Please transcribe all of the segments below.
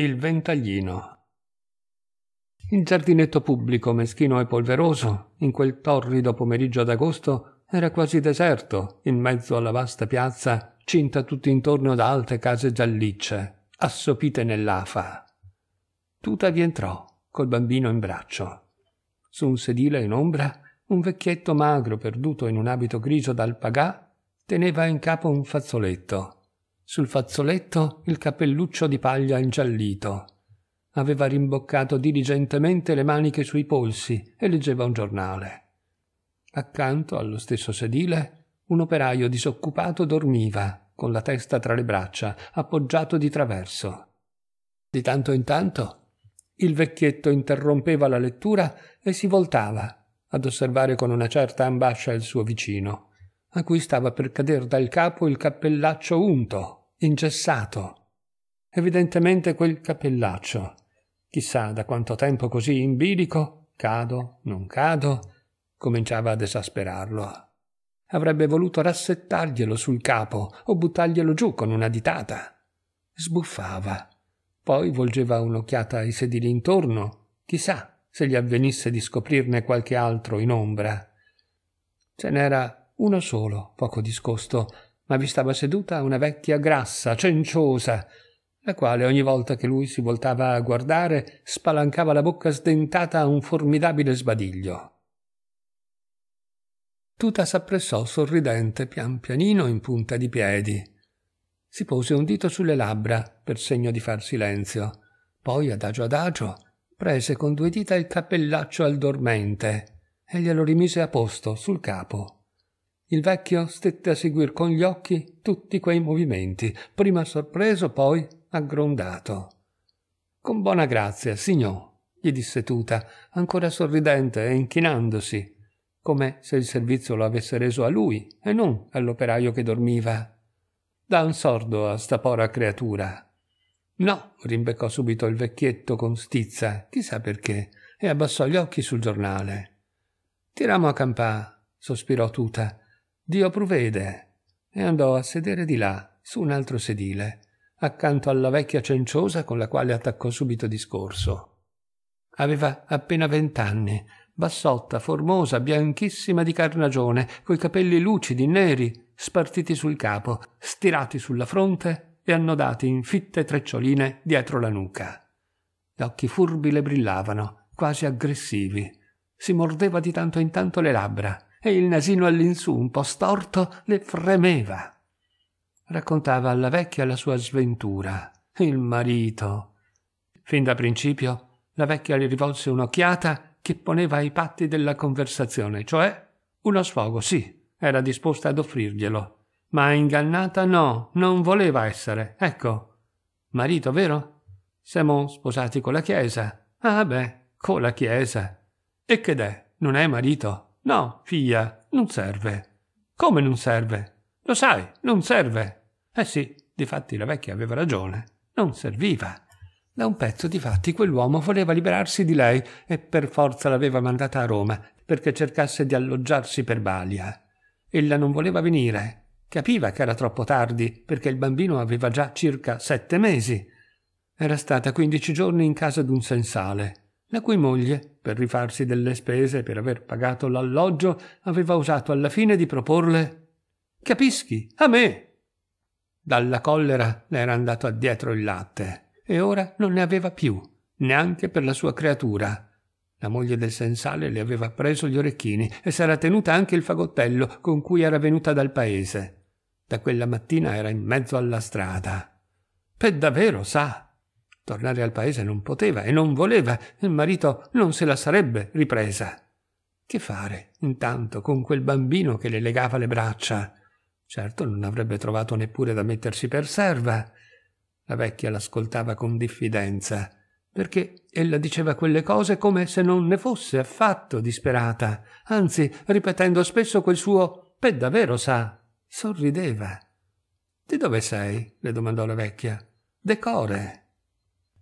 Il ventaglino. Il giardinetto pubblico, meschino e polveroso, in quel torrido pomeriggio d'agosto, era quasi deserto, in mezzo alla vasta piazza, cinta tutt'intorno da alte case giallicce, assopite nell'afa. Tuta vi entrò, col bambino in braccio. Su un sedile in ombra, un vecchietto magro perduto in un abito grigio d'alpagà teneva in capo un fazzoletto sul fazzoletto il cappelluccio di paglia ingiallito. Aveva rimboccato diligentemente le maniche sui polsi e leggeva un giornale. Accanto allo stesso sedile un operaio disoccupato dormiva, con la testa tra le braccia, appoggiato di traverso. Di tanto in tanto il vecchietto interrompeva la lettura e si voltava ad osservare con una certa ambascia il suo vicino, a cui stava per cader dal capo il cappellaccio unto ingessato. Evidentemente quel cappellaccio. Chissà da quanto tempo così in bilico, cado, non cado, cominciava ad esasperarlo. Avrebbe voluto rassettarglielo sul capo o buttarglielo giù con una ditata. Sbuffava. Poi volgeva un'occhiata ai sedili intorno. Chissà se gli avvenisse di scoprirne qualche altro in ombra. Ce n'era uno solo, poco discosto, ma vi stava seduta una vecchia grassa, cenciosa, la quale ogni volta che lui si voltava a guardare spalancava la bocca sdentata a un formidabile sbadiglio. Tuta s'appressò sorridente pian pianino in punta di piedi. Si pose un dito sulle labbra per segno di far silenzio, poi adagio adagio prese con due dita il cappellaccio al dormente e glielo rimise a posto sul capo. Il vecchio stette a seguir con gli occhi tutti quei movimenti, prima sorpreso, poi aggrondato. Con buona grazia, signò, gli disse Tuta, ancora sorridente e inchinandosi, come se il servizio lo avesse reso a lui e non all'operaio che dormiva. Da un sordo a sta pora creatura. No, rimbeccò subito il vecchietto con stizza, chissà perché, e abbassò gli occhi sul giornale. Tiramo a campà, sospirò Tuta. Dio provvede. E andò a sedere di là, su un altro sedile, accanto alla vecchia cenciosa con la quale attaccò subito discorso. Aveva appena vent'anni, bassotta, formosa, bianchissima di carnagione, coi capelli lucidi, neri, spartiti sul capo, stirati sulla fronte e annodati in fitte treccioline dietro la nuca. Gli occhi furbi le brillavano, quasi aggressivi. Si mordeva di tanto in tanto le labbra, e il nasino all'insù, un po' storto, le fremeva. Raccontava alla vecchia la sua sventura, il marito. Fin da principio la vecchia le rivolse un'occhiata che poneva ai patti della conversazione, cioè uno sfogo, sì, era disposta ad offrirglielo, ma ingannata no, non voleva essere. Ecco, marito, vero? Siamo sposati con la Chiesa. Ah beh, con la Chiesa. E che è? Non è marito? No, figlia, non serve. Come non serve? Lo sai, non serve. Eh sì, difatti la vecchia aveva ragione. Non serviva. Da un pezzo, difatti, quell'uomo voleva liberarsi di lei e per forza l'aveva mandata a Roma perché cercasse di alloggiarsi per Balia. Ella non voleva venire. Capiva che era troppo tardi perché il bambino aveva già circa sette mesi. Era stata quindici giorni in casa d'un sensale la cui moglie, per rifarsi delle spese per aver pagato l'alloggio, aveva usato alla fine di proporle Capischi, a me! Dalla collera le era andato addietro il latte e ora non ne aveva più, neanche per la sua creatura. La moglie del sensale le aveva preso gli orecchini e s'era tenuta anche il fagottello con cui era venuta dal paese. Da quella mattina era in mezzo alla strada. Per davvero, sa, Tornare al paese non poteva e non voleva, il marito non se la sarebbe ripresa. Che fare, intanto, con quel bambino che le legava le braccia? Certo non avrebbe trovato neppure da mettersi per serva. La vecchia l'ascoltava con diffidenza, perché ella diceva quelle cose come se non ne fosse affatto disperata, anzi ripetendo spesso quel suo «Pe davvero sa!» sorrideva. «Di dove sei?» le domandò la vecchia. «Decore!»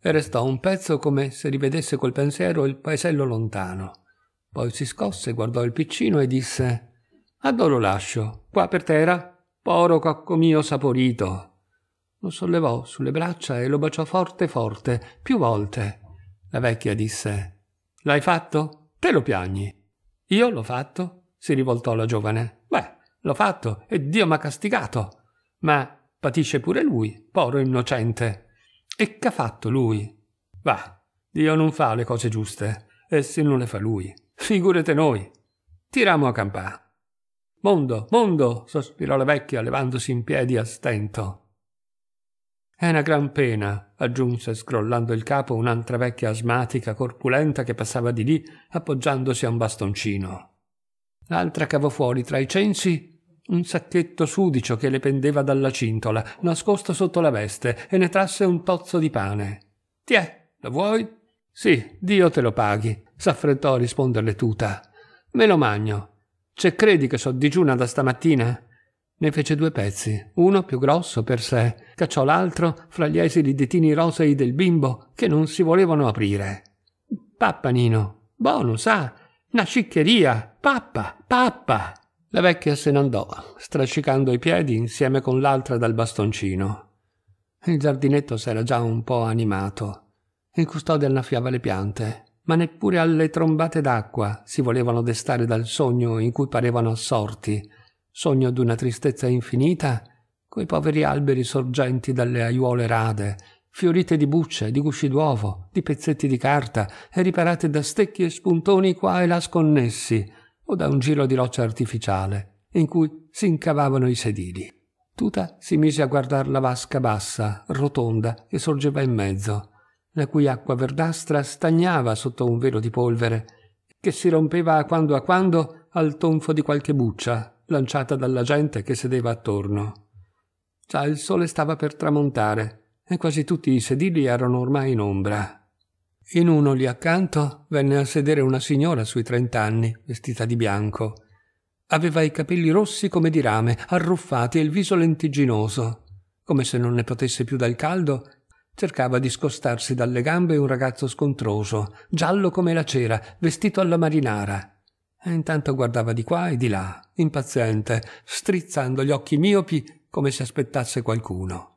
e restò un pezzo come se rivedesse col pensiero il paesello lontano. Poi si scosse, guardò il piccino e disse «Addo lo lascio, qua per terra, poro cocco mio saporito». Lo sollevò sulle braccia e lo baciò forte forte, più volte. La vecchia disse «L'hai fatto? Te lo piagni». «Io l'ho fatto?» si rivoltò la giovane. «Beh, l'ho fatto e Dio m'ha castigato». «Ma patisce pure lui, poro innocente». E che ha fatto lui? Va, Dio non fa le cose giuste, e se non le fa lui, figurate noi. Tiramo a campà. Mondo, mondo, sospirò la vecchia levandosi in piedi a stento. È una gran pena, aggiunse scrollando il capo un'altra vecchia asmatica corpulenta che passava di lì appoggiandosi a un bastoncino. L'altra cavò fuori tra i censi un sacchetto sudicio che le pendeva dalla cintola, nascosto sotto la veste, e ne trasse un tozzo di pane. Tiè, lo vuoi? Sì, Dio te lo paghi, s'affrettò a risponderle Tuta. Me lo magno. C'è cioè, credi che so digiuna da stamattina? Ne fece due pezzi, uno più grosso per sé, cacciò l'altro fra gli esili ditini rosei del bimbo che non si volevano aprire. Pappa Nino, buono, sa, ah? una sciccheria, pappa, pappa. La vecchia se n'andò, strascicando i piedi insieme con l'altra dal bastoncino. Il giardinetto s'era già un po' animato. Il custode annaffiava le piante, ma neppure alle trombate d'acqua si volevano destare dal sogno in cui parevano assorti, sogno d'una tristezza infinita, coi poveri alberi sorgenti dalle aiuole rade, fiorite di bucce, di gusci d'uovo, di pezzetti di carta, e riparate da stecchi e spuntoni qua e là sconnessi, o da un giro di roccia artificiale in cui si incavavano i sedili. Tuta si mise a guardare la vasca bassa, rotonda, che sorgeva in mezzo, la cui acqua verdastra stagnava sotto un velo di polvere che si rompeva a quando a quando al tonfo di qualche buccia lanciata dalla gente che sedeva attorno. Già il sole stava per tramontare e quasi tutti i sedili erano ormai in ombra. In uno lì accanto venne a sedere una signora sui trent'anni, vestita di bianco. Aveva i capelli rossi come di rame, arruffati e il viso lentiginoso. Come se non ne potesse più dal caldo, cercava di scostarsi dalle gambe un ragazzo scontroso, giallo come la cera, vestito alla marinara. E intanto guardava di qua e di là, impaziente, strizzando gli occhi miopi come se aspettasse qualcuno.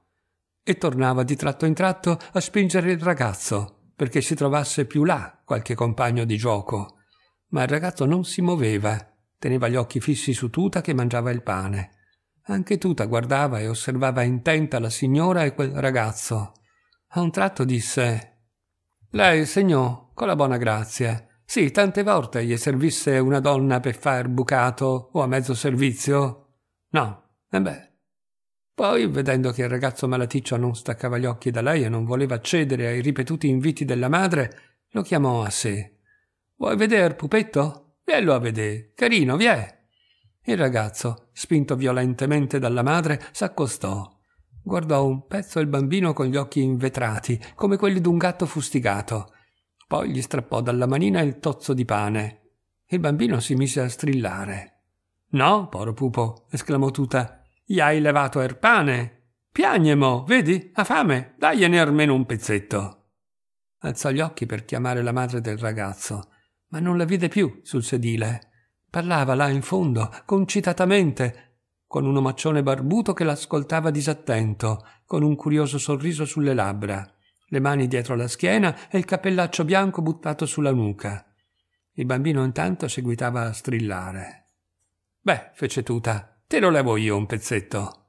E tornava di tratto in tratto a spingere il ragazzo, perché si trovasse più là qualche compagno di gioco, ma il ragazzo non si muoveva, teneva gli occhi fissi su Tuta che mangiava il pane. Anche Tuta guardava e osservava intenta la signora e quel ragazzo. A un tratto disse Lei, segnò, con la buona grazia. Sì, tante volte gli servisse una donna per far bucato o a mezzo servizio? No, e eh beh, poi, vedendo che il ragazzo malaticcio non staccava gli occhi da lei e non voleva accedere ai ripetuti inviti della madre, lo chiamò a sé. Vuoi veder, pupetto? Viello a vedere, carino, viè. Il ragazzo, spinto violentemente dalla madre, s'accostò. Guardò un pezzo il bambino con gli occhi invetrati, come quelli d'un gatto fustigato. Poi gli strappò dalla manina il tozzo di pane. Il bambino si mise a strillare. No, poro pupo, esclamò tutta, gli hai levato er pane. Piagnemo, vedi? Ha fame. Dagliene almeno un pezzetto. Alzò gli occhi per chiamare la madre del ragazzo, ma non la vide più sul sedile. Parlava là in fondo, concitatamente, con un omaccione barbuto che l'ascoltava disattento, con un curioso sorriso sulle labbra, le mani dietro la schiena e il cappellaccio bianco buttato sulla nuca. Il bambino intanto seguitava a strillare. Beh, fece Tuta, Te lo levo io un pezzetto.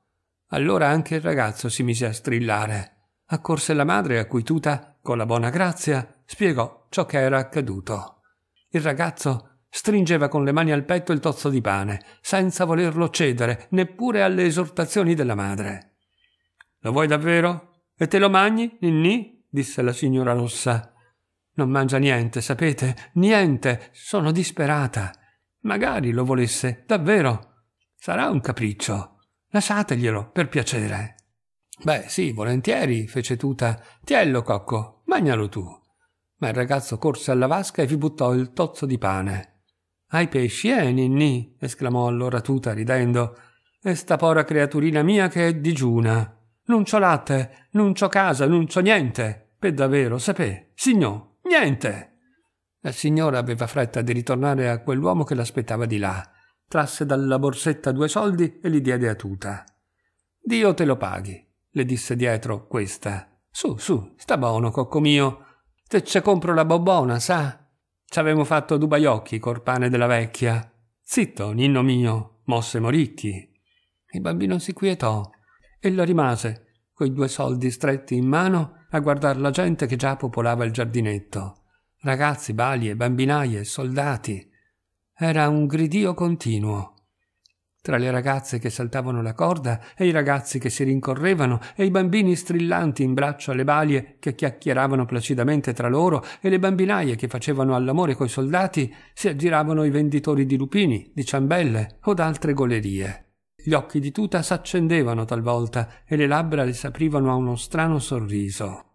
Allora anche il ragazzo si mise a strillare. Accorse la madre a cui Tuta, con la buona grazia, spiegò ciò che era accaduto. Il ragazzo stringeva con le mani al petto il tozzo di pane, senza volerlo cedere neppure alle esortazioni della madre. Lo vuoi davvero? E te lo mangi, ninni? disse la signora rossa. Non mangia niente, sapete? Niente. Sono disperata. Magari lo volesse, davvero Sarà un capriccio. Lasciateglielo, per piacere. Beh, sì, volentieri, fece Tuta. Tiello, cocco, magnalo tu. Ma il ragazzo corse alla vasca e vi buttò il tozzo di pane. Ai pesci, eh, ninni? esclamò allora Tuta, ridendo. E sta pora creaturina mia che è digiuna. Non c'ho latte, non c'ho casa, non c'ho niente. Per davvero, sapè, signor, niente. La signora aveva fretta di ritornare a quell'uomo che l'aspettava di là trasse dalla borsetta due soldi e li diede a Tuta. Dio te lo paghi, le disse dietro questa. Su, su, sta buono, cocco mio. Te ce compro la bobona, sa? Ci avevamo fatto dubaiocchi col pane della vecchia. Zitto, ninno mio, mosse moricchi. Il bambino si quietò. e la rimase, coi due soldi stretti in mano, a guardare la gente che già popolava il giardinetto. Ragazzi, balie, bambinaie, soldati, era un gridio continuo. Tra le ragazze che saltavano la corda e i ragazzi che si rincorrevano e i bambini strillanti in braccio alle balie che chiacchieravano placidamente tra loro e le bambinaie che facevano all'amore coi soldati, si aggiravano i venditori di lupini, di ciambelle o d'altre golerie. Gli occhi di tuta s'accendevano talvolta e le labbra le s'aprivano a uno strano sorriso.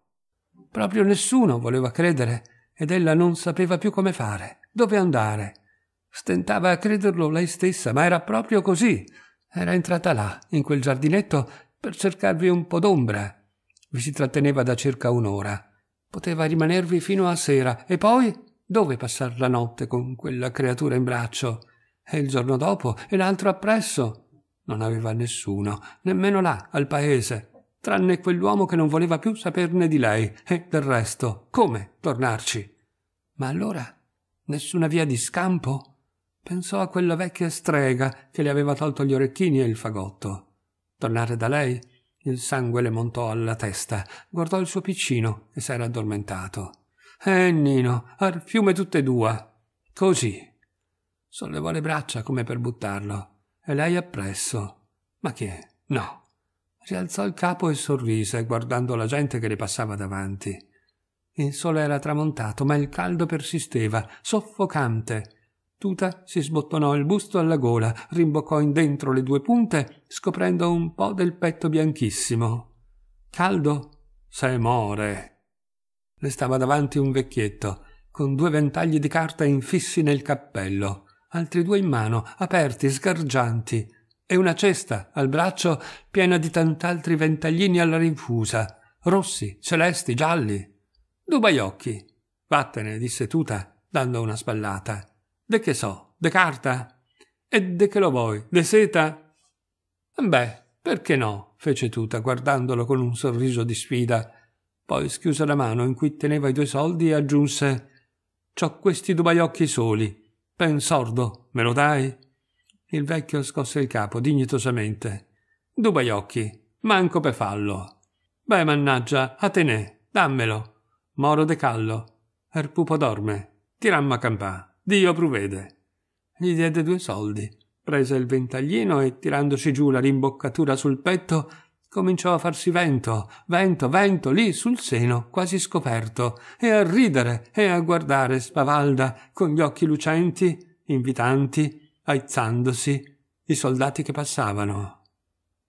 Proprio nessuno voleva credere ed ella non sapeva più come fare, dove andare, Stentava a crederlo lei stessa, ma era proprio così. Era entrata là, in quel giardinetto, per cercarvi un po' d'ombra. Vi si tratteneva da circa un'ora. Poteva rimanervi fino a sera e poi dove passar la notte con quella creatura in braccio? E il giorno dopo e l'altro appresso? Non aveva nessuno, nemmeno là, al paese, tranne quell'uomo che non voleva più saperne di lei e del resto, come tornarci? Ma allora nessuna via di scampo? Pensò a quella vecchia strega che le aveva tolto gli orecchini e il fagotto. Tornare da lei? Il sangue le montò alla testa. Guardò il suo piccino e s'era addormentato. Eh, Nino, al fiume tutte e due. Così. Sollevò le braccia come per buttarlo. E lei appresso. Ma che? No. Rialzò il capo e sorrise, guardando la gente che le passava davanti. Il sole era tramontato, ma il caldo persisteva, soffocante, astuta si sbottonò il busto alla gola, rimboccò in dentro le due punte, scoprendo un po' del petto bianchissimo. Caldo? Se more. Le stava davanti un vecchietto, con due ventagli di carta infissi nel cappello, altri due in mano, aperti, sgargianti, e una cesta al braccio piena di tant'altri ventaglini alla rinfusa, rossi, celesti, gialli. Dubaiocchi. Vattene, disse Tuta, dando una spallata. De che so, de carta? E de che lo vuoi, de seta? Beh, perché no? fece Tuta, guardandolo con un sorriso di sfida. Poi schiuse la mano in cui teneva i due soldi e aggiunse C'ho questi dubaiocchi soli. Pen sordo, me lo dai? Il vecchio scosse il capo dignitosamente. Dubaiocchi, manco per fallo. Beh, mannaggia, a te ne, dammelo. Moro de callo. Er pupo dorme. Tiramma campà. Dio provvede. Gli diede due soldi, prese il ventaglino e, tirandosi giù la rimboccatura sul petto, cominciò a farsi vento, vento, vento lì sul seno, quasi scoperto, e a ridere e a guardare Spavalda con gli occhi lucenti, invitanti, aizzandosi, i soldati che passavano.